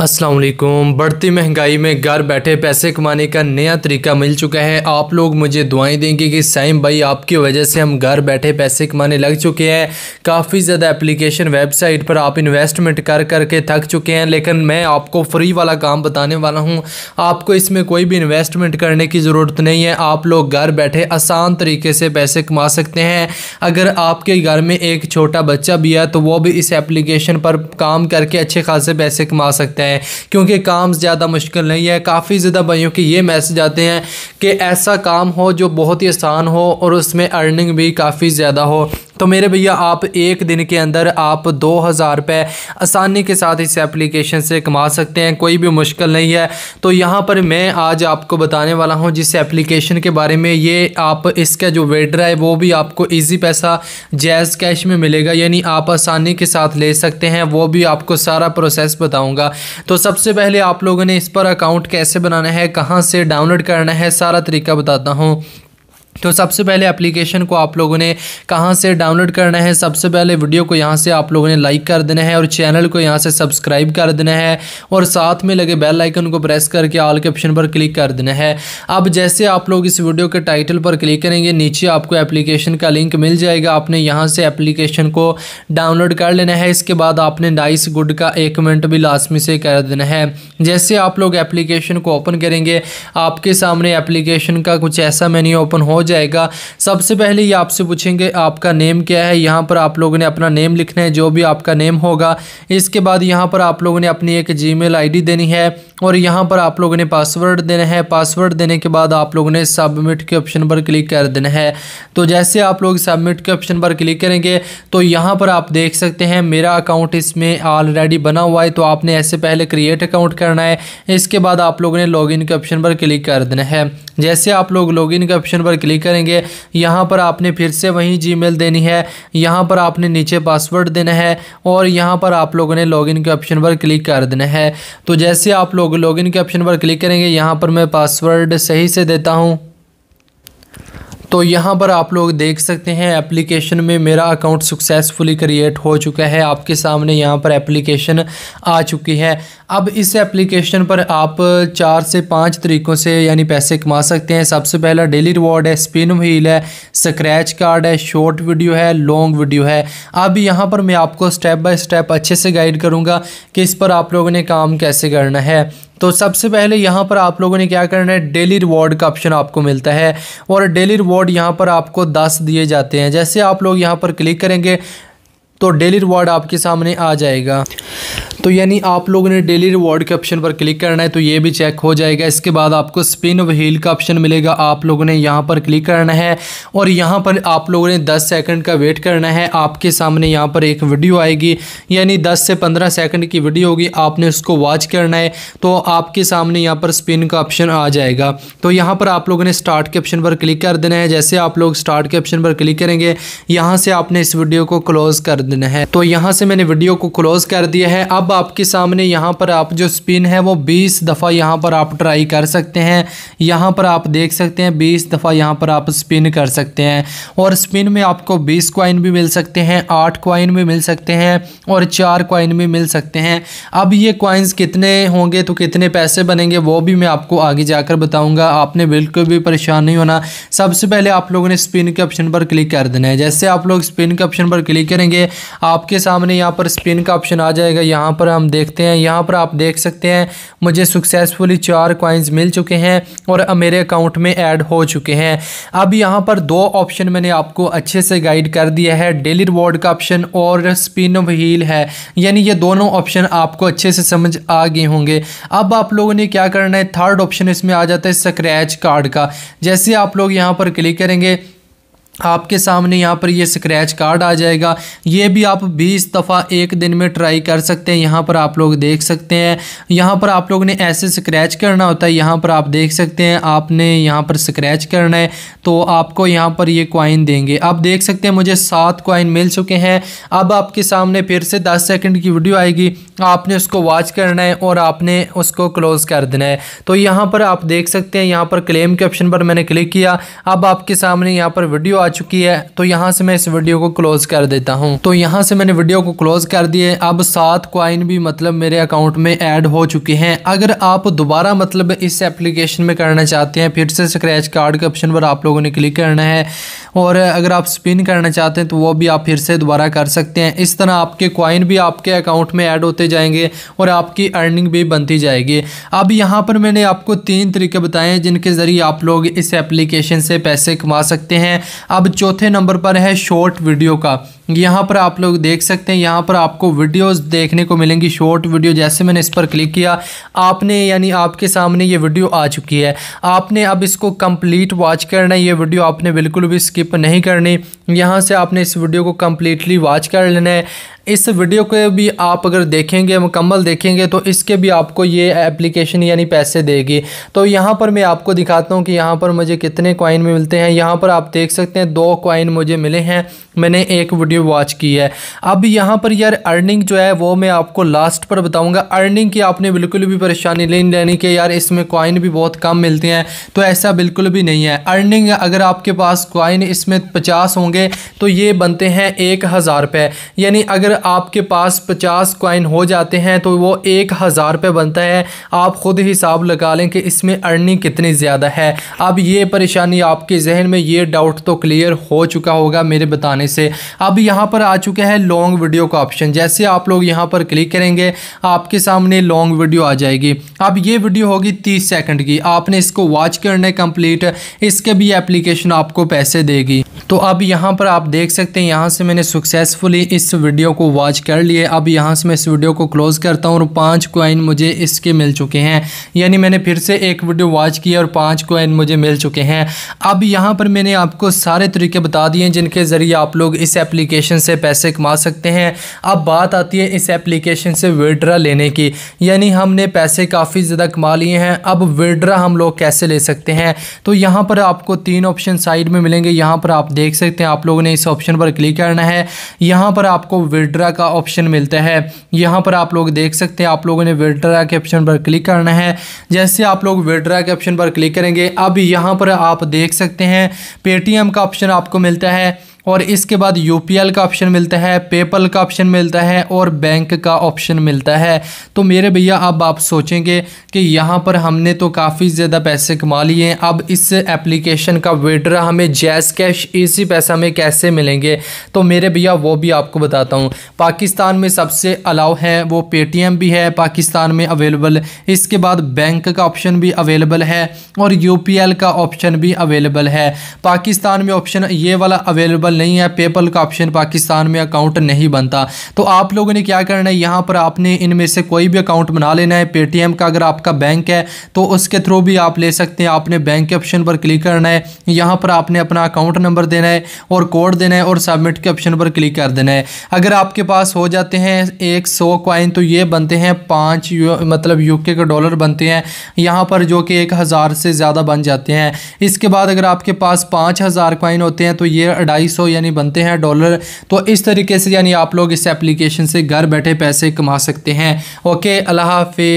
असलकुम बढ़ती महंगाई में घर बैठे पैसे कमाने का नया तरीका मिल चुका है आप लोग मुझे दुआएं देंगे कि साइम भाई आपकी वजह से हम घर बैठे पैसे कमाने लग चुके हैं काफ़ी ज़्यादा एप्लीकेशन वेबसाइट पर आप इन्वेस्टमेंट कर करके थक चुके हैं लेकिन मैं आपको फ्री वाला काम बताने वाला हूँ आपको इसमें कोई भी इन्वेस्टमेंट करने की ज़रूरत नहीं है आप लोग घर बैठे आसान तरीके से पैसे कमा सकते हैं अगर आपके घर में एक छोटा बच्चा भी है तो वो भी इस एप्लीकेशन पर काम करके अच्छे खासे पैसे कमा सकते हैं है क्योंकि काम ज़्यादा मुश्किल नहीं है काफ़ी ज़्यादा भाइयों के ये मैसेज आते हैं कि ऐसा काम हो जो बहुत ही आसान हो और उसमें अर्निंग भी काफ़ी ज़्यादा हो तो मेरे भैया आप एक दिन के अंदर आप दो हज़ार रुपये आसानी के साथ इस एप्लीकेशन से कमा सकते हैं कोई भी मुश्किल नहीं है तो यहाँ पर मैं आज आपको बताने वाला हूँ जिस एप्लीकेशन के बारे में ये आप इसका जो वेडरा है वो भी आपको ईजी पैसा जैज़ कैश में मिलेगा यानी आप आसानी के साथ ले सकते हैं वो भी आपको सारा प्रोसेस बताऊँगा तो सबसे पहले आप लोगों ने इस पर अकाउंट कैसे बनाना है कहाँ से डाउनलोड करना है सारा तरीका बताता हूँ तो सबसे पहले एप्लीकेशन को आप लोगों ने कहाँ से डाउनलोड करना है सबसे पहले वीडियो को यहाँ से आप लोगों ने लाइक कर देना है और चैनल को यहाँ से सब्सक्राइब कर देना है और साथ में लगे बेल आइकन को प्रेस करके ऑल के ऑप्शन पर क्लिक कर देना है अब जैसे आप लोग इस वीडियो के टाइटल पर क्लिक करेंगे नीचे आपको एप्लीकेशन का लिंक मिल जाएगा आपने यहाँ से एप्लीकेशन को डाउनलोड कर लेना है इसके बाद आपने डाइस गुड का एक मिनट भी लाजमी से कर देना है जैसे आप लोग एप्लीकेशन को ओपन करेंगे आपके सामने एप्लीकेशन का कुछ ऐसा मेन्यू ओपन हो जाएगा सबसे पहले ये आपसे पूछेंगे आपका नेम क्या है यहाँ पर आप लोगों ने अपना नेम लिखना है जो भी आपका नेम होगा इसके बाद यहाँ पर आप लोगों ने अपनी एक जी मेल देनी है और यहाँ पर आप लोगों ने पासवर्ड देना है पासवर्ड देने के बाद आप लोगों ने सबमिट के ऑप्शन पर क्लिक कर देना है तो जैसे आप लोग सबमिट के ऑप्शन पर क्लिक करेंगे तो यहाँ पर आप देख सकते हैं मेरा अकाउंट इसमें ऑलरेडी बना हुआ है तो आपने ऐसे पहले क्रिएट अकाउंट करना है इसके बाद आप लोगों ने लॉगिन के ऑप्शन पर क्लिक कर देना है जैसे आप लोग लॉगिन के ऑप्शन पर क्लिक करेंगे यहाँ पर आपने फिर से वहीं जी देनी है यहाँ पर आपने नीचे पासवर्ड देना है और यहाँ पर आप लोगों ने लॉगिन के ऑप्शन पर क्लिक कर देना है तो जैसे आप लोग लोग लॉगिन के ऑप्शन पर क्लिक करेंगे यहाँ पर मैं पासवर्ड सही से देता हूँ तो यहाँ पर आप लोग देख सकते हैं एप्लीकेशन में मेरा अकाउंट सक्सेसफुली क्रिएट हो चुका है आपके सामने यहाँ पर एप्लीकेशन आ चुकी है अब इस एप्लीकेशन पर आप चार से पाँच तरीक़ों से यानी पैसे कमा सकते हैं सबसे पहला डेली रिवॉर्ड है स्पिन व्हील है स्क्रैच कार्ड है शॉर्ट वीडियो है लॉन्ग वीडियो है अब यहाँ पर मैं आपको स्टेप बाय स्टेप अच्छे से गाइड करूँगा कि इस पर आप लोगों ने काम कैसे करना है तो सबसे पहले यहाँ पर आप लोगों ने क्या करना है डेली रिवॉर्ड का ऑप्शन आपको मिलता है और डेली रिवॉर्ड यहाँ पर आपको दस दिए जाते हैं जैसे आप लोग यहाँ पर क्लिक करेंगे तो डेली रिवॉर्ड आपके सामने आ जाएगा तो यानी आप लोगों ने डेली रिवॉर्ड के ऑप्शन पर क्लिक करना है तो ये भी चेक हो जाएगा इसके बाद आपको स्पिन ऑफ हील का ऑप्शन मिलेगा आप लोगों ने यहाँ पर क्लिक करना है और यहाँ पर आप लोगों ने दस सेकेंड का वेट करना है आपके सामने यहाँ पर एक वीडियो आएगी यानी दस से पंद्रह सेकेंड की वीडियो होगी आपने उसको वॉच करना है तो आपके सामने यहाँ पर स्पिन का ऑप्शन आ जाएगा तो यहाँ पर आप लोगों ने स्टार्ट के ऑप्शन पर क्लिक कर देना है जैसे आप लोग स्टार्ट के ऑप्शन पर क्लिक करेंगे यहाँ से आपने इस वीडियो को क्लोज़ कर देना है तो यहाँ से मैंने वीडियो को क्लोज़ कर दिया है अब अब आपके सामने यहाँ पर आप जो स्पिन है वो 20 दफ़ा यहाँ पर आप ट्राई कर सकते हैं यहाँ पर आप देख सकते हैं 20 दफ़ा यहाँ पर आप स्पिन कर सकते हैं और स्पिन में आपको 20 कॉइन भी मिल सकते हैं 8 कॉइन भी मिल सकते हैं और 4 कॉइन भी मिल सकते हैं अब ये कॉइन्स कितने होंगे तो कितने पैसे बनेंगे वो भी मैं आपको आगे जाकर बताऊँगा आपने बिल्कुल भी परेशान नहीं होना सबसे पहले आप लोगों ने स्पिन के ऑप्शन पर क्लिक कर देना है जैसे आप लोग स्पिन के ऑप्शन पर क्लिक करेंगे आपके सामने यहाँ पर स्पिन का ऑप्शन आ जाएगा यहाँ पर हम देखते हैं यहाँ पर आप देख सकते हैं मुझे सक्सेसफुली चार कॉइन्स मिल चुके हैं और मेरे अकाउंट में ऐड हो चुके हैं अब यहाँ पर दो ऑप्शन मैंने आपको अच्छे से गाइड कर दिया है डेली रिवॉर्ड का ऑप्शन और स्पिन ऑफ हील है यानी ये दोनों ऑप्शन आपको अच्छे से समझ आ गए होंगे अब आप लोगों ने क्या करना है थर्ड ऑप्शन इसमें आ जाता है स्क्रैच कार्ड का जैसे आप लोग यहाँ पर क्लिक करेंगे आपके सामने यहाँ पर ये स्क्रैच कार्ड आ जाएगा ये भी आप 20 दफ़ा एक दिन में ट्राई कर सकते हैं यहाँ पर आप लोग देख सकते हैं यहाँ पर आप लोग ने ऐसे स्क्रैच करना होता है यहाँ पर आप देख सकते हैं आपने यहाँ पर स्क्रैच करना है तो आपको यहाँ पर ये कॉइन देंगे आप देख सकते हैं मुझे सात कॉइन मिल चुके हैं अब आपके सामने फिर से दस सेकेंड की वीडियो आएगी आपने उसको वॉच करना है और आपने उसको क्लोज़ कर देना है तो यहाँ पर आप देख सकते हैं यहाँ पर क्लेम के ऑप्शन पर मैंने क्लिक किया अब आपके सामने यहाँ पर वीडियो आ आ चुकी है तो यहाँ से मैं इस वीडियो को क्लोज कर देता हूँ तो यहाँ से मैंने वीडियो को क्लोज कर दिए अब सात क्वाइन भी मतलब मेरे अकाउंट में ऐड हो चुके हैं अगर आप दोबारा मतलब इस एप्लीकेशन में करना चाहते हैं फिर से स्क्रैच कार्ड के ऑप्शन पर आप लोगों ने क्लिक करना है और अगर आप स्पिन करना चाहते हैं तो वो भी आप फिर से दोबारा कर सकते हैं इस तरह आपके क्वाइन भी आपके अकाउंट में ऐड होते जाएंगे और आपकी अर्निंग भी बनती जाएगी अब यहाँ पर मैंने आपको तीन तरीके बताए हैं जिनके ज़रिए आप लोग इस एप्लीकेशन से पैसे कमा सकते हैं अब अब चौथे नंबर पर है शॉर्ट वीडियो का यहाँ पर आप लोग देख सकते हैं यहाँ पर आपको वीडियोस देखने को मिलेंगी शॉर्ट वीडियो जैसे मैंने इस पर क्लिक किया आपने यानी आपके सामने ये वीडियो आ चुकी है आपने अब इसको कंप्लीट वॉच करना है ये वीडियो आपने बिल्कुल भी स्किप नहीं करनी यहाँ से आपने इस वीडियो को कम्प्लीटली वॉच कर लेना है इस वीडियो को भी आप अगर देखेंगे मुकम्मल देखेंगे तो इसके भी आपको ये एप्लीकेशन यानी पैसे देगी तो यहाँ पर मैं आपको दिखाता हूँ कि यहाँ पर मुझे कितने कॉइन में मिलते हैं यहाँ पर आप देख सकते हैं दो कॉइन मुझे मिले हैं मैंने एक वीडियो वॉच की है अब यहाँ पर यार अर्निंग जो है वो मैं आपको लास्ट पर बताऊँगा अर्निंग की आपने बिल्कुल भी परेशानी नहीं लेनी कि यार इसमें कॉइन भी बहुत कम मिलते हैं तो ऐसा बिल्कुल भी नहीं है अर्निंग अगर आपके पास कॉइन इसमें पचास होंगे तो ये बनते हैं एक हज़ार रुपये यानी अगर आपके पास पचास कॉइन हो जाते हैं तो वो एक हज़ार रुपये बनता है आप ख़ुद हिसाब लगा लें कि इसमें अर्निंग कितनी ज़्यादा है अब ये परेशानी आपके जहन में ये डाउट तो क्लियर हो चुका होगा मेरे बताने से अब यहाँ पर आ चुका है लॉन्ग वीडियो का ऑप्शन जैसे आप लोग यहाँ पर क्लिक करेंगे आपके सामने लॉन्ग वीडियो आ जाएगी अब ये वीडियो होगी तीस सेकेंड की आपने इसको वॉच करने कम्प्लीट इसके भी एप्लीकेशन आपको पैसे देगी तो अब यहाँ पर आप देख सकते हैं यहाँ से मैंने सक्सेसफुली इस वीडियो को वॉच कर लिए अब यहाँ से मैं इस वीडियो को क्लोज़ करता हूँ और पाँच कोइन मुझे इसके मिल चुके हैं यानी मैंने फिर से एक वीडियो वॉच की और पाँच कोइन मुझे मिल चुके हैं अब यहाँ पर मैंने आपको सारे तरीके बता दिए जिनके ज़रिए आप लोग इस एप्लीकेशन से पैसे कमा सकते हैं अब बात आती है इस एप्लीकेशन से विड्रा लेने की यानी हमने पैसे काफ़ी ज़्यादा कमा लिए हैं अब विड्रा हम लोग कैसे ले सकते हैं तो यहाँ पर आपको तीन ऑप्शन साइड में मिलेंगे यहाँ पर आप देख सकते हैं आप लोगों ने इस ऑप्शन पर क्लिक करना है यहाँ पर आपको विड्रा विड्रा का ऑप्शन मिलता है यहाँ पर आप लोग देख सकते हैं आप लोगों ने विड्रा के ऑप्शन पर क्लिक करना है जैसे आप लोग विड्रा के ऑप्शन पर क्लिक करेंगे अब यहाँ पर आप देख सकते हैं पेटीएम का ऑप्शन आपको मिलता है और इसके बाद यू का ऑप्शन मिलता है पेपल का ऑप्शन मिलता है और बैंक का ऑप्शन मिलता है तो मेरे भैया अब आप सोचेंगे कि यहाँ पर हमने तो काफ़ी ज़्यादा पैसे कमा लिए अब इस एप्लीकेशन का वेड्रा हमें जैस कैश इसी पैसा में कैसे मिलेंगे तो मेरे भैया वो भी आपको बताता हूँ पाकिस्तान में सबसे अलाव है वो पेटीएम भी है पाकिस्तान में अवेलेबल इसके बाद बैंक का ऑप्शन भी अवेलेबल है और यू का ऑप्शन भी अवेलेबल है पाकिस्तान में ऑप्शन ये वाला अवेलेबल अवेलेबल नहीं है पेपल का ऑप्शन पाकिस्तान में अकाउंट नहीं बनता तो आप लोगों ने क्या करना है यहाँ पर आपने इनमें से कोई भी अकाउंट बना लेना है पेटीएम का अगर आपका बैंक है तो उसके थ्रू भी आप ले सकते हैं आपने बैंक के ऑप्शन पर क्लिक करना है यहाँ पर आपने अपना अकाउंट नंबर देना है और कोड देना है और सबमिट के ऑप्शन पर क्लिक कर देना है अगर आपके पास हो जाते हैं एक सौ क्वाइन तो ये बनते हैं पाँच मतलब यूके के डॉलर बनते हैं यहाँ पर जो कि एक हज़ार से ज़्यादा बन जाते हैं इसके बाद अगर आपके पास पाँच हज़ार कॉइन होते हैं तो ये अढ़ाई सौ यानी बनते हैं डॉलर तो इस तरीके से यानी आप लोग इस एप्लीकेशन से घर बैठे पैसे कमा सकते हैं ओके अल्लाह हाफि